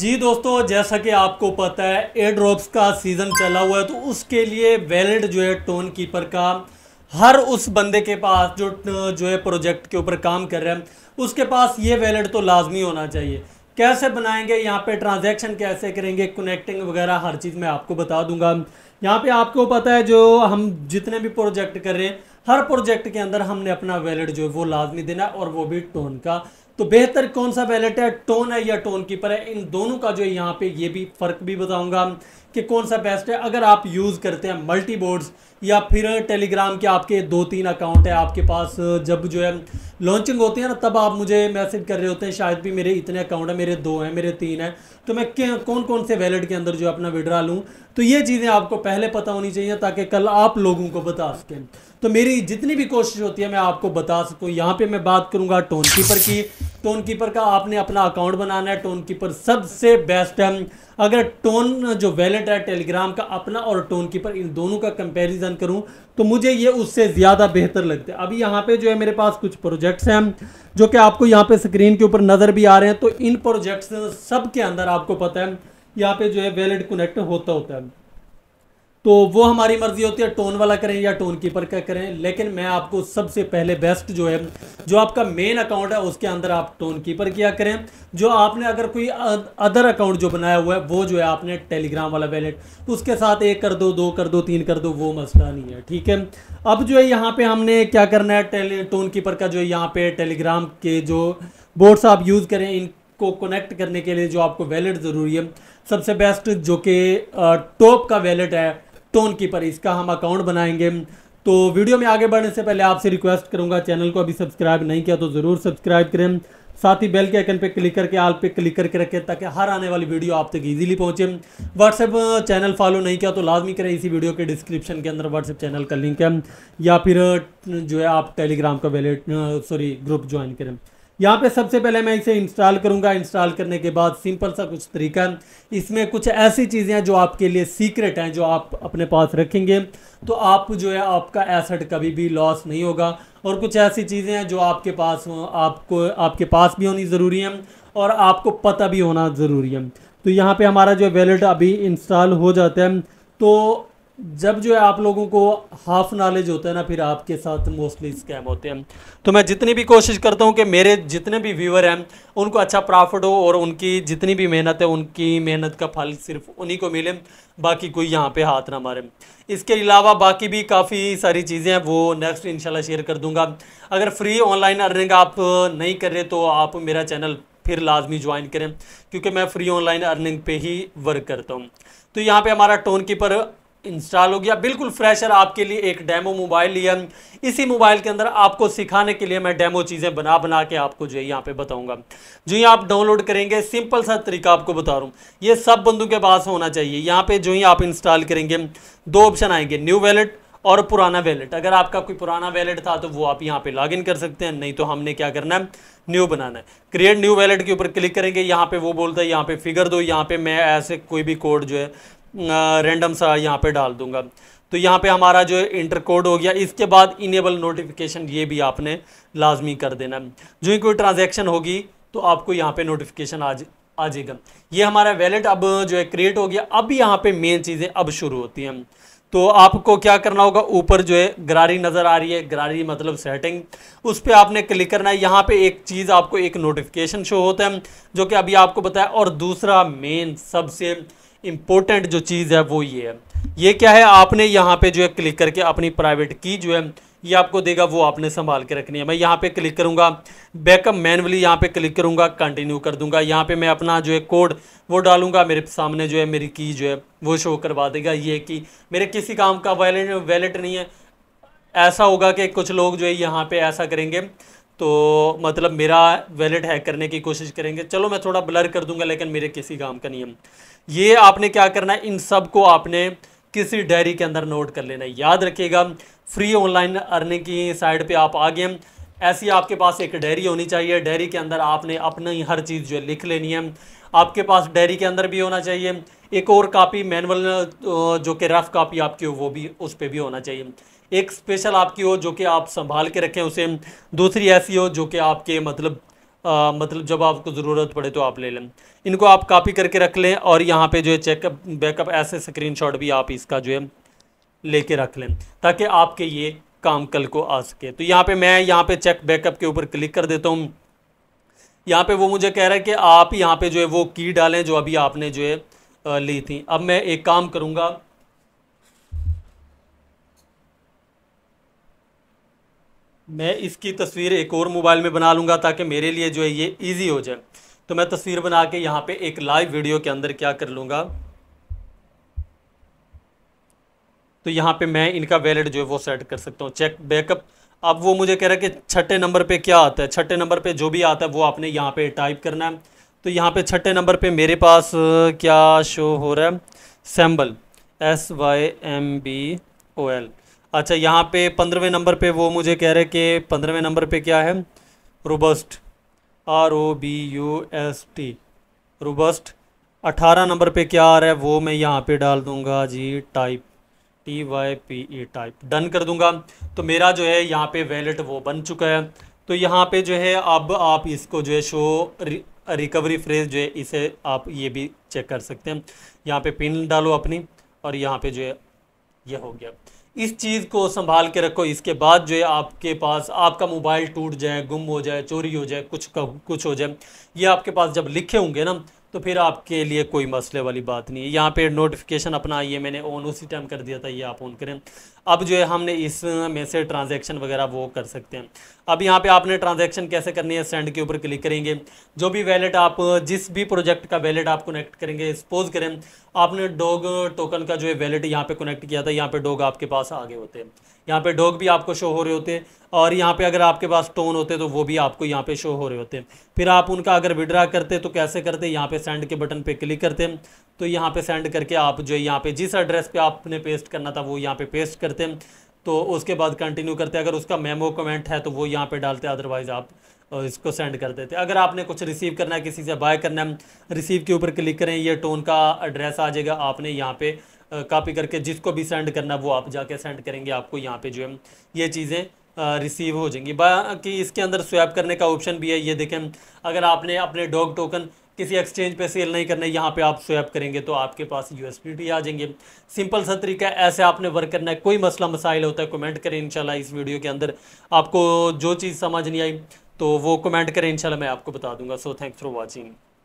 जी दोस्तों जैसा कि आपको पता है एयर ड्रॉप्स का सीज़न चला हुआ है तो उसके लिए वैलिड जो है टोन कीपर का हर उस बंदे के पास जो जो है प्रोजेक्ट के ऊपर काम कर रहे हैं उसके पास ये वैलिड तो लाजमी होना चाहिए कैसे बनाएंगे यहाँ पे ट्रांजैक्शन कैसे करेंगे कनेक्टिंग वगैरह हर चीज़ मैं आपको बता दूंगा यहाँ पे आपको पता है जो हम जितने भी प्रोजेक्ट कर रहे हैं हर प्रोजेक्ट के अंदर हमने अपना वैलिड जो है वो लाजमी देना है और वो भी टोन का तो बेहतर कौन सा वैलेट है टोन है या टोन कीपर है इन दोनों का जो है यहाँ पे ये भी फर्क भी बताऊंगा कि कौन सा बेस्ट है अगर आप यूज़ करते हैं मल्टी बोर्ड्स या फिर टेलीग्राम के आपके दो तीन अकाउंट है आपके पास जब जो है लॉन्चिंग होती है ना तब आप मुझे मैसेज कर रहे होते हैं शायद भी मेरे इतने अकाउंट हैं मेरे दो हैं मेरे तीन हैं तो मैं कौन कौन से वैलेट के अंदर जो अपना विड्रा लूँ तो ये चीज़ें आपको पहले पता होनी चाहिए ताकि कल आप लोगों को बता सकें तो मेरी जितनी भी कोशिश होती है मैं आपको बता सकूँ यहाँ पर मैं बात करूँगा टोनकीपर की टोन कीपर का आपने अपना अकाउंट बनाना है टोन कीपर सबसे बेस्ट है अगर टोन जो वैलेट है टेलीग्राम का अपना और टोन कीपर इन दोनों का कंपैरिजन करूं तो मुझे ये उससे ज़्यादा बेहतर लगता है अभी यहाँ पे जो है मेरे पास कुछ प्रोजेक्ट्स हैं जो कि आपको यहाँ पे स्क्रीन के ऊपर नज़र भी आ रहे हैं तो इन प्रोजेक्ट्स सब के अंदर आपको पता है यहाँ पर जो है वैलेट कनेक्ट होता होता है तो वो हमारी मर्जी होती है टोन वाला करें या टोन कीपर का करें लेकिन मैं आपको सबसे पहले बेस्ट जो है जो आपका मेन अकाउंट है उसके अंदर आप टोन कीपर किया करें जो आपने अगर कोई अदर अकाउंट जो बनाया हुआ है वो जो है आपने टेलीग्राम वाला वैलेट तो उसके साथ एक कर दो दो कर दो तीन कर दो वो मसला नहीं है ठीक है अब जो है यहाँ पर हमने क्या करना है टेली टोन कीपर का जो यहाँ पर टेलीग्राम के जो बोर्ड्स आप यूज़ करें इन को कनेक्ट करने के लिए जो आपको वैलेट ज़रूरी है सबसे बेस्ट जो कि टॉप का वैलेट है टोन कीपर इसका हम अकाउंट बनाएंगे तो वीडियो में आगे बढ़ने से पहले आपसे रिक्वेस्ट करूंगा चैनल को अभी सब्सक्राइब नहीं किया तो ज़रूर सब्सक्राइब करें साथ ही बेल के आइकन पर क्लिक करके आल पे क्लिक करके रखें ताकि हर आने वाली वीडियो आप तक इजीली पहुंचे व्हाट्सएप चैनल फॉलो नहीं किया तो लाजमी करें इसी वीडियो के डिस्क्रिप्शन के अंदर व्हाट्सएप चैनल का लिंक है या फिर जो है आप टेलीग्राम का वैलेट सॉरी ग्रुप ज्वाइन करें यहाँ पे सबसे पहले मैं इसे इंस्टॉल करूँगा इंस्टॉल करने के बाद सिंपल सा कुछ तरीका इसमें कुछ ऐसी चीज़ें हैं जो आपके लिए सीक्रेट हैं जो आप अपने पास रखेंगे तो आप जो है आपका एसेट कभी भी लॉस नहीं होगा और कुछ ऐसी चीज़ें हैं जो आपके पास हों आपको आपके पास भी होनी ज़रूरी है और आपको पता भी होना ज़रूरी है तो यहाँ पर हमारा जो वैलेट अभी इंस्टॉल हो जाता है तो जब जो है आप लोगों को हाफ नॉलेज होता है ना फिर आपके साथ मोस्टली स्कैम होते हैं तो मैं जितनी भी कोशिश करता हूँ कि मेरे जितने भी व्यूअर हैं उनको अच्छा प्रॉफिट हो और उनकी जितनी भी मेहनत है उनकी मेहनत का फल सिर्फ उन्हीं को मिले बाकी कोई यहाँ पे हाथ ना मारे इसके अलावा बाकी भी काफ़ी सारी चीज़ें हैं वो नेक्स्ट इनशाला शेयर कर दूँगा अगर फ्री ऑनलाइन अर्निंग आप नहीं कर रहे तो आप मेरा चैनल फिर लाजमी ज्वाइन करें क्योंकि मैं फ्री ऑनलाइन अर्निंग पे ही वर्क करता हूँ तो यहाँ पे हमारा टोन कीपर इंस्टॉल हो गया बिल्कुल फ्रेशर आपके लिए एक डेमो मोबाइल लिया इसी मोबाइल के अंदर आपको सिखाने के लिए मैं डेमो चीज़ें बना बना के आपको जो है यहाँ पे बताऊंगा जो ही आप डाउनलोड करेंगे सिंपल सा तरीका आपको बता रहा हूँ ये सब बंदों के पास होना चाहिए यहाँ पे जो ही आप इंस्टॉल करेंगे दो ऑप्शन आएंगे न्यू वैलेट और पुराना वैलेट अगर आपका कोई पुराना वैलेट था तो वो आप यहाँ पे लॉगिन कर सकते हैं नहीं तो हमने क्या करना है न्यू बनाना है क्रिएट न्यू वैलेट के ऊपर क्लिक करेंगे यहाँ पे वो बोलता है यहाँ पे फिगर दो यहाँ पे मैं ऐसे कोई भी कोड जो है रेंडम सा यहाँ पे डाल दूंगा तो यहाँ पे हमारा जो इंटर कोड हो गया इसके बाद इनेबल नोटिफिकेशन ये भी आपने लाजमी कर देना जो ही कोई ट्रांजेक्शन होगी तो आपको यहाँ पे नोटिफिकेशन आज आ जाएगा ये हमारा वैलेट अब जो है क्रिएट हो गया अब यहाँ पे मेन चीज़ें अब शुरू होती हैं तो आपको क्या करना होगा ऊपर जो है गरारी नज़र आ रही है गरारी मतलब सेटिंग उस पर आपने क्लिक करना है यहाँ पे एक चीज़ आपको एक नोटिफिकेशन शो होता है जो कि अभी आपको बताया और दूसरा मेन सबसे इम्पोर्टेंट जो चीज़ है वो ये है ये क्या है आपने यहाँ पे जो है क्लिक करके अपनी प्राइवेट की जो है ये आपको देगा वो आपने संभाल के रखनी है मैं यहाँ पे क्लिक करूँगा बैकअप मैनुअली यहाँ पे क्लिक करूँगा कंटिन्यू कर दूँगा यहाँ पे मैं अपना जो है कोड वो डालूंगा मेरे सामने जो है मेरी की जो है वो शो करवा देगा ये की मेरे किसी काम का वैलेट वैलेट नहीं है ऐसा होगा कि कुछ लोग जो है यहाँ पे ऐसा करेंगे तो मतलब मेरा वैलेट हैक करने की कोशिश करेंगे चलो मैं थोड़ा ब्लर कर दूंगा लेकिन मेरे किसी काम का नियम ये आपने क्या करना है इन सब को आपने किसी डायरी के अंदर नोट कर लेना है याद रखिएगा फ्री ऑनलाइन अर्निंग की साइड पे आप आ गए ऐसी आपके पास एक डायरी होनी चाहिए डायरी के अंदर आपने अपनी हर चीज़ जो लिख लेनी है आपके पास डायरी के अंदर भी होना चाहिए एक और कापी मैनुअल जो कि रफ कापी आपकी हो वो भी उस पर भी होना चाहिए एक स्पेशल आपकी हो जो कि आप संभाल के रखें उसे दूसरी ऐसी हो जो कि आपके मतलब आ, मतलब जब आपको ज़रूरत पड़े तो आप ले लें इनको आप कॉपी करके रख लें और यहाँ पे जो है चेकअप बैकअप ऐसे स्क्रीनशॉट भी आप इसका जो है लेके रख लें ताकि आपके ये काम कल को आ सके तो यहाँ पे मैं यहाँ पे चेक बैकअप के ऊपर क्लिक कर देता हूँ यहाँ पे वो मुझे कह रहा है कि आप यहाँ पे जो है वो की डालें जो अभी आपने जो है ली थी अब मैं एक काम करूंगा मैं इसकी तस्वीर एक और मोबाइल में बना लूंगा ताकि मेरे लिए जो है ये ईजी हो जाए तो मैं तस्वीर बना के यहाँ पे एक लाइव वीडियो के अंदर क्या कर लूंगा तो यहाँ पे मैं इनका वैलेट जो है वो सेट कर सकता हूँ चेक बैकअप अब वो मुझे कह रहा है कि छठे नंबर पे क्या आता है छठे नंबर पे जो भी आता है वो आपने यहाँ पे टाइप करना है तो यहाँ पे छठे नंबर पे मेरे पास क्या शो हो रहा है symbol S Y M B O L अच्छा यहाँ पे पंद्रहवें नंबर पे वो मुझे कह रहे कि पंद्रहवें नंबर पे क्या है robust R O B U S T robust अठारह नंबर पे क्या आ रहा है वो मैं यहाँ पे डाल दूँगा जी type T Y P E type done कर दूँगा तो मेरा जो है यहाँ पे वैलेट वो बन चुका है तो यहाँ पे जो है अब आप इसको जो है शो रिकवरी फ्रेज जो है इसे आप ये भी चेक कर सकते हैं यहाँ पे पिन डालो अपनी और यहाँ पे जो है यह हो गया इस चीज़ को संभाल के रखो इसके बाद जो है आपके पास आपका मोबाइल टूट जाए गुम हो जाए चोरी हो जाए कुछ कुछ हो जाए ये आपके पास जब लिखे होंगे ना तो फिर आपके लिए कोई मसले वाली बात नहीं है यहाँ पे नोटिफिकेशन अपना ये मैंने ऑन उसी टाइम कर दिया था ये आप ऑन करें अब जो है हमने इस में से ट्रांजेक्शन वगैरह वो कर सकते हैं अब यहाँ पे आपने ट्रांजेक्शन कैसे करनी है सेंड के ऊपर क्लिक करेंगे जो भी वैलेट आप जिस भी प्रोजेक्ट का वैलेट आप कनेक्ट करेंगे सपोज करें आपने डोग टोकन का जो है वैलेट यहाँ पे कनेक्ट किया था यहाँ पे डोग आपके पास आगे होते हैं यहाँ पे डॉग भी आपको शो हो रहे होते हैं और यहाँ पे अगर आपके पास टोन होते तो वो भी आपको यहाँ पे शो हो रहे होते हैं फिर आप उनका अगर विड्रा करते तो कैसे करते यहाँ पे सेंड के बटन पे क्लिक करते हैं तो यहाँ पे सेंड करके आप जो यहाँ पे जिस एड्रेस पे आपने पेस्ट करना था वो यहाँ पे पेस्ट करते हैं तो उसके बाद कंटिन्यू करते अगर उसका मेमो कमेंट है तो वो यहाँ पर डालते अदरवाइज़ आप इसको सेंड कर देते अगर आपने कुछ रिसीव करना है किसी से बाय करना है रिसीव के ऊपर क्लिक करें ये टोन का एड्रेस आ जाएगा आपने यहाँ पे कापी करके जिसको भी सेंड करना वो आप जाके सेंड करेंगे आपको यहाँ पे जो है ये चीज़ें रिसीव हो जाएंगी बाकी इसके अंदर स्वैप करने का ऑप्शन भी है ये देखें अगर आपने अपने डॉग टोकन किसी एक्सचेंज पे सेल नहीं करना है यहाँ पे आप स्वैप करेंगे तो आपके पास यू आ जाएंगे सिंपल सा तरीका ऐसे आपने वर्क करना है कोई मसला मसाइल होता है कमेंट करें इनशाला इस वीडियो के अंदर आपको जो चीज़ समझ नहीं आई तो वो कमेंट करें इनशाला मैं आपको बता दूंगा सो थैंक्स फॉर वॉचिंग